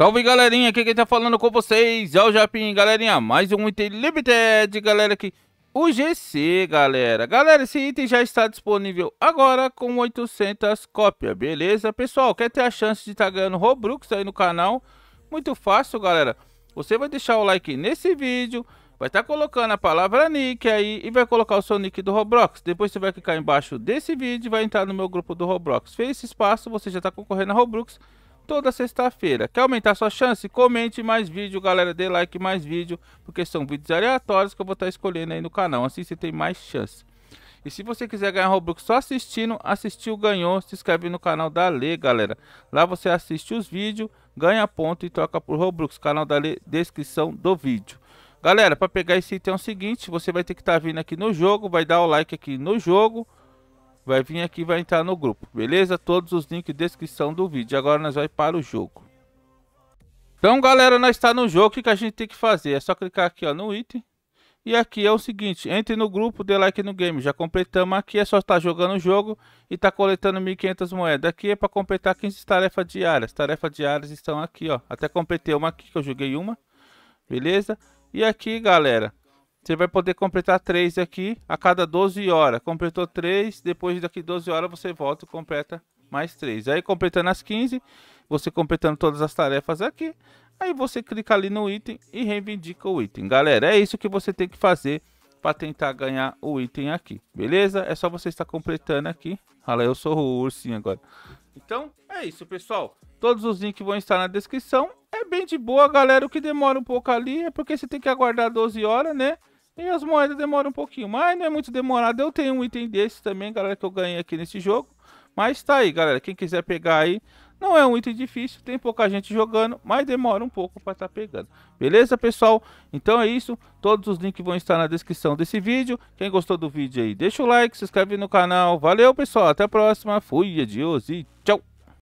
Salve galerinha, aqui quem tá falando com vocês é o Japim, galerinha, mais um item limited, galera, aqui, o GC, galera. Galera, esse item já está disponível agora com 800 cópias, beleza? Pessoal, quer ter a chance de estar tá ganhando Robux aí no canal? Muito fácil, galera. Você vai deixar o like nesse vídeo, vai estar tá colocando a palavra nick aí e vai colocar o seu nick do Roblox. Depois você vai clicar embaixo desse vídeo e vai entrar no meu grupo do Roblox. Fez esse espaço, você já está concorrendo a Robux toda sexta-feira. Quer aumentar sua chance? Comente mais vídeo, galera. Dê like mais vídeo, porque são vídeos aleatórios que eu vou estar escolhendo aí no canal. Assim você tem mais chance. E se você quiser ganhar Robux só assistindo, assistiu, ganhou, se inscreve no canal da Lê, galera. Lá você assiste os vídeos, ganha ponto e troca por Robux. Canal da Lê, descrição do vídeo. Galera, para pegar esse item é o seguinte, você vai ter que estar tá vindo aqui no jogo, vai dar o like aqui no jogo Vai vir aqui vai entrar no grupo, beleza? Todos os links descrição do vídeo. Agora nós vamos para o jogo. Então, galera, nós está no jogo. O que, que a gente tem que fazer? É só clicar aqui ó, no item. E aqui é o seguinte, entre no grupo, dê like no game. Já completamos aqui, é só estar tá jogando o jogo e tá coletando 1.500 moedas. Aqui é para completar 15 tarefas diárias. Tarefas diárias estão aqui, ó. Até completei uma aqui, que eu joguei uma. Beleza? E aqui, galera, você vai poder completar 3 aqui a cada 12 horas. Completou 3, depois daqui 12 horas você volta e completa mais 3. Aí completando as 15, você completando todas as tarefas aqui, aí você clica ali no item e reivindica o item. Galera, é isso que você tem que fazer para tentar ganhar o item aqui, beleza? É só você estar completando aqui. Olha, eu sou o ursinho agora. Então, é isso, pessoal. Todos os links vão estar na descrição. É bem de boa, galera. O que demora um pouco ali é porque você tem que aguardar 12 horas, né? E as moedas demoram um pouquinho, mas não é muito demorado. Eu tenho um item desse também, galera, que eu ganhei aqui nesse jogo. Mas tá aí, galera, quem quiser pegar aí, não é um item difícil, tem pouca gente jogando, mas demora um pouco para estar tá pegando. Beleza, pessoal? Então é isso. Todos os links vão estar na descrição desse vídeo. Quem gostou do vídeo aí, deixa o like, se inscreve no canal. Valeu, pessoal. Até a próxima. Fui, adiós e